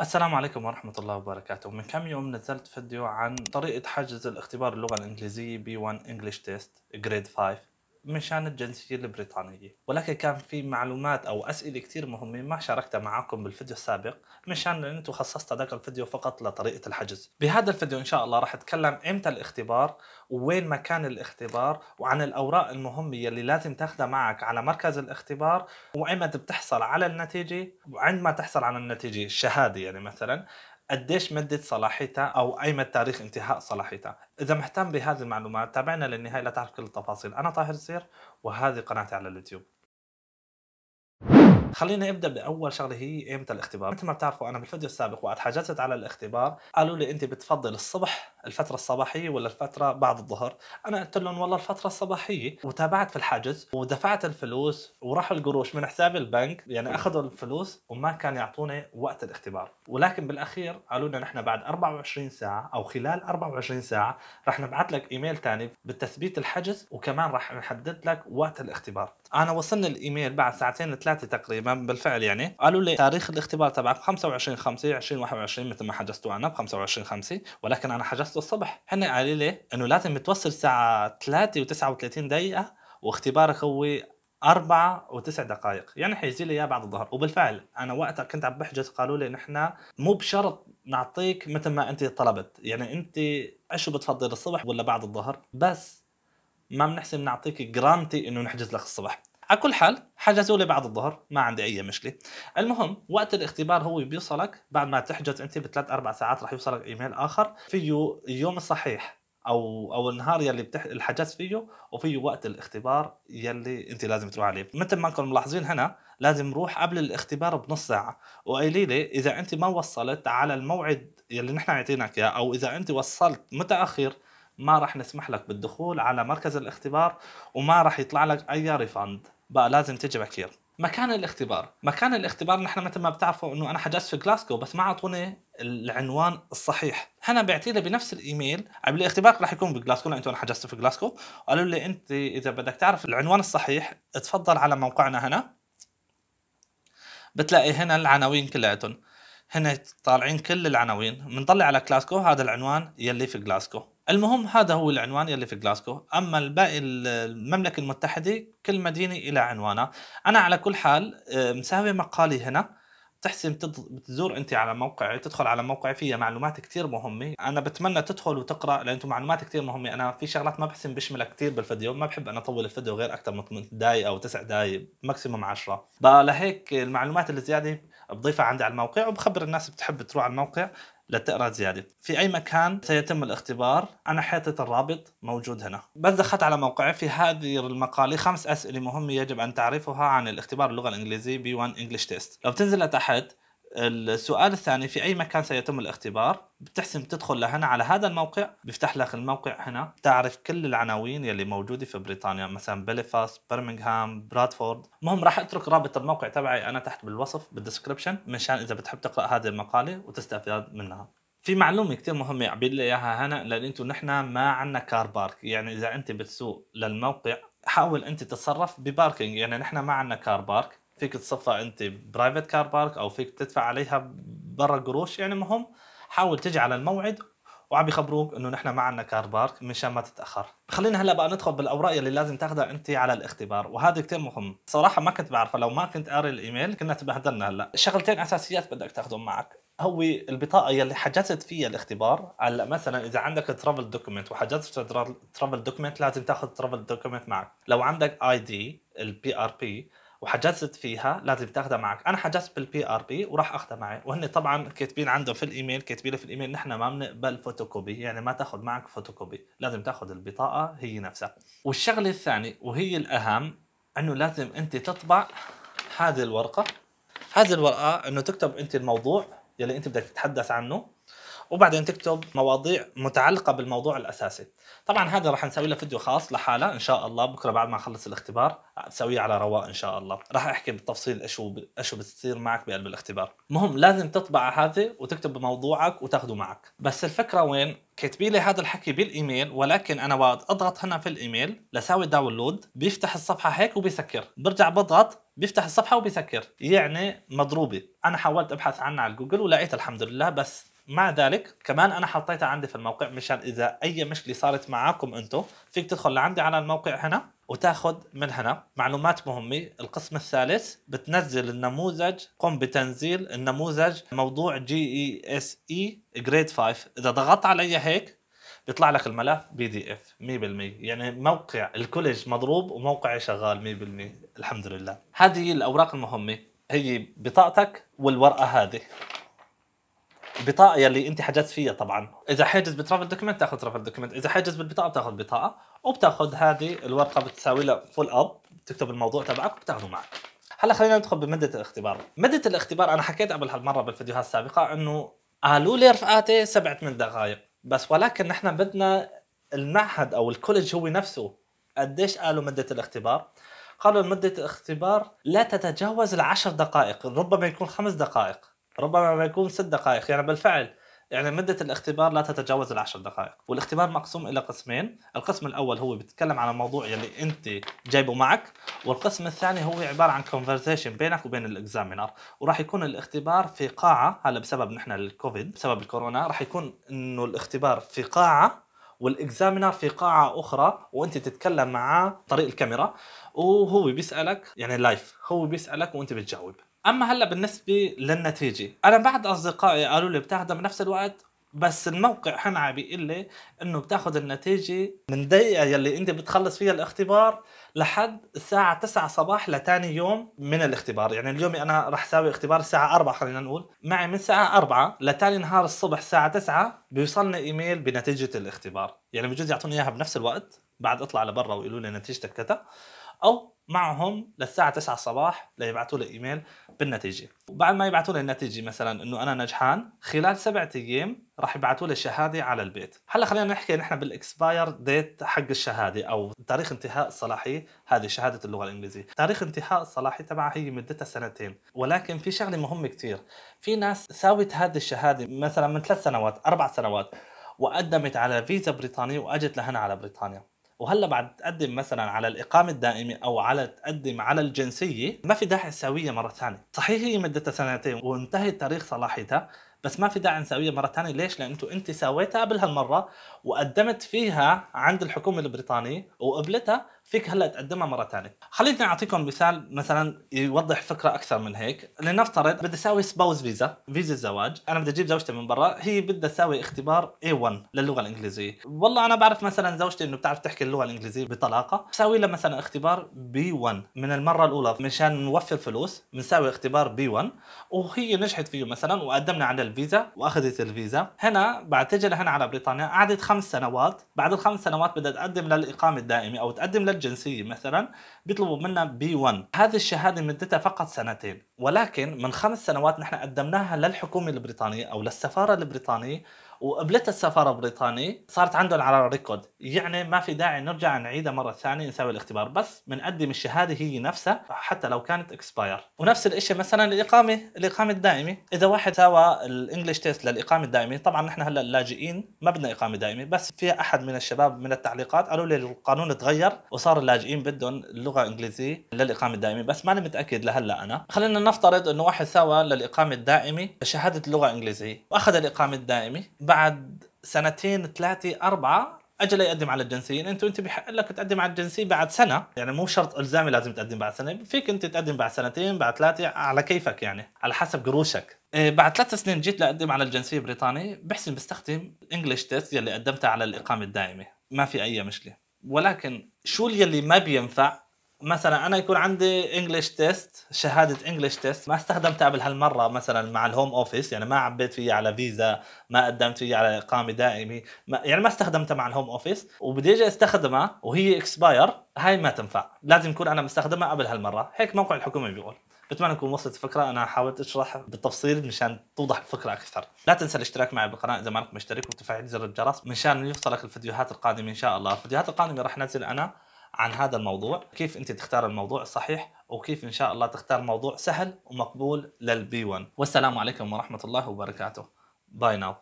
السلام عليكم ورحمة الله وبركاته من كم يوم نزلت فيديو عن طريقة حجز الاختبار اللغة الإنجليزية B1 English Test Grade 5 مشان الجنسية البريطانية ولكن كان في معلومات أو أسئلة كثير مهمة ما شاركتها معكم بالفيديو السابق مشان أنتم خصصت هذاك الفيديو فقط لطريقة الحجز بهذا الفيديو إن شاء الله راح أتكلم إمتى الاختبار ووين مكان الاختبار وعن الأوراق المهمة اللي لازم تاخذها معك على مركز الاختبار وإمتى بتحصل على النتيجة وعندما تحصل على النتيجة الشهادة يعني مثلا قديش مده صلاحيتها او اي مدى تاريخ انتهاء صلاحيتها اذا مهتم بهذه المعلومات تابعنا للنهايه لتعرف كل التفاصيل انا طاهر سير وهذه قناتي على اليوتيوب خلينا نبدا باول شغله هي امتى الاختبار مثل ما بتعرفوا انا بالفيديو السابق وقت حجزت على الاختبار قالوا لي انت بتفضل الصبح الفتره الصباحيه ولا الفتره بعد الظهر انا قلت لهم والله الفتره الصباحيه وتابعت في الحجز ودفعت الفلوس وراحوا القروش من حساب البنك يعني اخذوا الفلوس وما كان يعطوني وقت الاختبار ولكن بالاخير قالوا لنا نحن بعد 24 ساعه او خلال 24 ساعه رح نبعث لك ايميل ثاني بتثبيت الحجز وكمان رح نحدد لك وقت الاختبار انا وصلني الايميل بعد ساعتين ثلاثه تقريبا بالفعل يعني قالوا لي تاريخ الاختبار تبعك 25 5 2021 مثل ما حجزتوا انا ب 25 5 ولكن انا حجزت الصبح هن قالوا لي انه لازم توصل الساعه 3 و39 دقيقه واختبارك هو و وتسع دقائق يعني حيجي لي إياه بعد الظهر وبالفعل أنا وقتها كنت عم بحجز قالوا لي نحن مو بشرط نعطيك مثل ما أنت طلبت يعني أنت ايش بتفضل الصبح ولا بعد الظهر بس ما بنحسب نعطيك جرانتي انه نحجز لك الصبح على كل حال حجزوا لي بعد الظهر ما عندي اي مشكله المهم وقت الاختبار هو بيوصلك بعد ما تحجز انت بثلاث اربع ساعات رح يوصلك ايميل اخر فيه اليوم الصحيح او او النهار يلي بتح... الحجز فيه وفيه وقت الاختبار يلي انت لازم تروح عليه مثل ما انكم ملاحظين هنا لازم روح قبل الاختبار بنص ساعه وقايله لي اذا انت ما وصلت على الموعد يلي نحن عطيناك اياه او اذا انت وصلت متاخر ما راح نسمح لك بالدخول على مركز الاختبار وما راح يطلع لك اي ريفند بقى لازم تجي بكير مكان الاختبار مكان الاختبار نحن مثل ما بتعرفوا انه انا حجزت في جلاسكو بس ما اعطوني العنوان الصحيح هنا بعتي لي بنفس الايميل قبل الاختبار راح يكون بجلاسكو لانه انا حجزت في جلاسكو قالوا لي انت اذا بدك تعرف العنوان الصحيح تفضل على موقعنا هنا بتلاقي هنا العناوين كلياتهم هنا طالعين كل العناوين بنطلع على كلاسكو هذا العنوان يلي في جلاسكو المهم هذا هو العنوان يلي في جلاسكو اما الباقي المملكه المتحده كل مدينه الى عنوانها انا على كل حال آه، مساوي مقالي هنا بتحسن بتزور انت على موقعي تدخل على موقعي فيها معلومات كثير مهمه انا بتمنى تدخل وتقرا لانه معلومات كثير مهمه انا في شغلات ما بحسن بشملها كثير بالفيديو ما بحب انا اطول الفيديو غير اكثر من 8 دقائق او 9 دقائق ماكسيموم 10 فلهيك المعلومات الزياده بضيفها عندي على الموقع وبخبر الناس بتحب تروح على الموقع لتقرا زياده في اي مكان سيتم الاختبار انا حاطط الرابط موجود هنا بس دخلت على موقعي في هذه المقاله خمس اسئله مهمه يجب ان تعرفها عن الاختبار اللغه الانجليزيه بي 1 انجلش تيست لو بتنزل لتحت السؤال الثاني في اي مكان سيتم الاختبار بتحسن تدخل لهنا على هذا الموقع بيفتح لك الموقع هنا تعرف كل العناوين يلي موجوده في بريطانيا مثلا بليفاس برمنغهام برادفورد المهم راح اترك رابط الموقع تبعي انا تحت بالوصف بالدسكربشن مشان اذا بتحب تقرا هذه المقاله وتستفاد منها في معلومه كثير مهمه عبيد لي اياها هنا لان انتم نحن ما عندنا كار بارك يعني اذا انت بتسوق للموقع حاول انت تتصرف بباركينج يعني نحن ما عندنا كار بارك فيك تصفى انت برايفت كار بارك او فيك تدفع عليها برا قروش يعني مهم حاول تجي على الموعد وعم يخبروك انه نحن ما عندنا كار بارك مشان ما تتاخر خلينا هلا بقى ندخل بالاوراق يلي لازم تاخذها انت على الاختبار وهذا كثير مهم صراحه ما كنت بعرفه لو ما كنت قاري الايميل كنا تبهدلنا هلا شغلتين اساسيات بدك تاخذهم معك هو البطاقه يلي حجزت فيها الاختبار هلا مثلا اذا عندك ترافل دوكيمنت وحجزت ترافل دوكيمنت لازم تاخذ ترافل دوكيمنت معك لو عندك اي دي البي ار بي وحجزت فيها لازم تاخذها معك انا حجزت بالبي ار بي وراح اخذها معي وهن طبعا كاتبين عندهم في الايميل كاتبين في الايميل نحن ما بنقبل فوتوكوبي يعني ما تاخذ معك فوتوكوبي لازم تاخذ البطاقه هي نفسها والشغله الثانيه وهي الاهم انه لازم انت تطبع هذه الورقه هذه الورقه انه تكتب انت الموضوع يلي انت بدك تتحدث عنه وبعدين تكتب مواضيع متعلقه بالموضوع الاساسي طبعا هذا راح نسوي له فيديو خاص لحاله ان شاء الله بكره بعد ما اخلص الاختبار اسويه على رواق ان شاء الله راح احكي بالتفصيل ايش ايش بتصير معك بقلب الاختبار المهم لازم تطبع هذه وتكتب بموضوعك وتاخده معك بس الفكره وين كاتبي لي هذا الحكي بالايميل ولكن انا بعد اضغط هنا في الايميل لساوي داونلود بيفتح الصفحه هيك وبيسكر برجع بضغط بيفتح الصفحه وبيسكر يعني مضروبه انا حاولت ابحث عنها على جوجل ولقيت الحمد لله بس مع ذلك كمان انا حطيتها عندي في الموقع مشان اذا اي مشكله صارت معاكم انتم فيك تدخل لعندي على الموقع هنا وتاخذ من هنا معلومات مهمه القسم الثالث بتنزل النموذج قم بتنزيل النموذج موضوع جي اي اس اي جريد 5 اذا ضغطت علي هيك بيطلع لك الملف بي دي اف 100% يعني موقع الكوليج مضروب وموقعي شغال 100% الحمد لله هذه الاوراق المهمه هي بطاقتك والورقه هذه البطاقه يلي انت حجزت فيها طبعا اذا حاجز بترافل دوكيمنت تاخذ ترافل دوكيمنت اذا حاجز بالبطاقه بتاخذ بطاقه وبتاخذ هذه الورقه بتساوي لها فول اب بتكتب الموضوع تبعك وبتاخذه معك هلا خلينا ندخل بمده الاختبار مده الاختبار انا حكيت قبل هالمره بالفيديوهات السابقه انه قالوا لي رفقاتي سبع ثمان دقائق بس ولكن نحن بدنا المعهد او الكولج هو نفسه قديش قالوا مده الاختبار قالوا مده الاختبار لا تتجاوز العشر دقائق ربما يكون خمس دقائق ربما ما يكون ست دقائق يعني بالفعل يعني مدة الاختبار لا تتجاوز العشر دقائق والاختبار مقسوم إلى قسمين القسم الأول هو بيتكلم عن الموضوع يلي أنت جايبه معك والقسم الثاني هو عبارة عن كونفرزيشن بينك وبين الإكزامينر وراح يكون الاختبار في قاعة هلا بسبب نحن الكوفيد بسبب الكورونا راح يكون إنه الاختبار في قاعة والاكزامينر في قاعة أخرى وأنت تتكلم معاه طريق الكاميرا وهو بيسألك يعني لايف هو بيسألك وأنت بتجاوب اما هلا بالنسبه للنتيجه انا بعد اصدقائي قالوا لي بتاخذها بنفس الوقت بس الموقع حنعى بيقول لي انه بتاخذ النتيجه من دقيقه يلي انت بتخلص فيها الاختبار لحد الساعة 9 صباح لتاني يوم من الاختبار يعني اليوم أنا رح ساوي اختبار الساعة 4 خلينا نقول معي من الساعة 4 لتاني نهار الصبح الساعة 9 بيوصلني إيميل بنتيجة الاختبار يعني بجوز يعطوني إياها بنفس الوقت بعد اطلع لبرا ويقولوا لي نتيجتك كذا أو معهم للساعه 9 صباح ليبعثوا لي ايميل بالنتيجه وبعد ما يبعثوا لي النتيجه مثلا انه انا نجحان خلال سبعة ايام راح يبعثوا لي الشهاده على البيت هلا خلينا نحكي نحن بالاكسباير ديت حق الشهاده او تاريخ انتهاء الصلاحيه هذه شهاده اللغه الانجليزيه تاريخ انتهاء الصلاحيه تبعها هي مدتها سنتين ولكن في شغله مهمه كثير في ناس ساوت هذه الشهاده مثلا من ثلاث سنوات اربع سنوات وقدمت على فيزا بريطانيه واجت لهنا على بريطانيا وهلا بعد تقدم مثلا على الاقامه الدائمه او على تقدم على الجنسيه ما في داعي تساويها مره ثانيه صحيح هي مدتها سنتين وانتهى تاريخ صلاحيتها بس ما في داعي نساويها مره ثانيه ليش؟ لانه انت سويتها قبل هالمره وقدمت فيها عند الحكومه البريطانيه وقبلتها فيك هلا تقدمها مره ثانيه خليني اعطيكم مثال مثلا يوضح فكره اكثر من هيك لنفترض بدي اسوي سباوز فيزا فيزا الزواج انا بدي اجيب زوجتي من برا هي بدها تساوي اختبار A1 للغه الانجليزيه والله انا بعرف مثلا زوجتي انه بتعرف تحكي اللغه الانجليزيه بطلاقه بسوي لها مثلا اختبار B1 من المره الاولى مشان نوفر فلوس بنساوي اختبار B1 وهي نجحت فيه مثلا وقدمنا على الفيزا واخذت الفيزا هنا بعد تجي لهنا على بريطانيا قعدت خمس سنوات بعد الخمس سنوات بدها تقدم للاقامه الدائمه او تقدم لل جنسيه مثلا بيطلبوا منا بي 1 هذه الشهاده مدتها فقط سنتين ولكن من خمس سنوات نحن قدمناها للحكومه البريطانيه او للسفاره البريطانيه وقبلتها السفاره البريطانيه صارت عندهم على ريكورد يعني ما في داعي نرجع نعيدها مره ثانيه نسوي الاختبار بس بنقدم الشهاده هي نفسها حتى لو كانت اكسباير ونفس الشيء مثلا الاقامه الاقامه الدائمه اذا واحد سوى الانجليش تيست للاقامه الدائمه طبعا نحن هلا اللاجئين ما بدنا اقامه دائمه بس في احد من الشباب من التعليقات قالوا لي القانون تغير وصار اللاجئين بدهم اللغه الانجليزيه للاقامه الدائمه بس ماني متاكد لهلا انا خلينا لنفترض انه واحد سوى للاقامه الدائمه شهاده لغه انجليزيه واخذ الاقامه الدائمه بعد سنتين ثلاثه اربعه اجى ليقدم على الجنسيه انت انت بحق لك تقدم على الجنسيه بعد سنه يعني مو شرط الزامي لازم تقدم بعد سنه فيك انت تقدم بعد سنتين بعد ثلاثه على كيفك يعني على حسب قروشك إيه، بعد ثلاث سنين جيت لاقدم على الجنسيه البريطانيه بحسن بستخدم الانجليش تيست يلي قدمتها على الاقامه الدائمه ما في اي مشكله ولكن شو يلي ما بينفع مثلا انا يكون عندي انجلش تيست شهاده انجلش تيست ما استخدمتها قبل هالمره مثلا مع الهوم اوفيس يعني ما عبيت فيها على فيزا ما قدمت فيها على اقامه دائمه ما يعني ما استخدمتها مع الهوم اوفيس وبدي اجي استخدمها وهي اكسباير هاي ما تنفع لازم يكون انا مستخدمها قبل هالمره هيك موقع الحكومه بيقول بتمنى تكون وصلت الفكره انا حاولت اشرح بالتفصيل مشان توضح الفكره اكثر لا تنسى الاشتراك معي بالقناه اذا ما انك مشترك وتفعيل زر الجرس مشان يوصلك الفيديوهات القادمه ان شاء الله الفيديوهات القادمه راح انزل انا عن هذا الموضوع كيف انت تختار الموضوع الصحيح وكيف ان شاء الله تختار موضوع سهل ومقبول للبي 1 والسلام عليكم ورحمه الله وبركاته باي ناو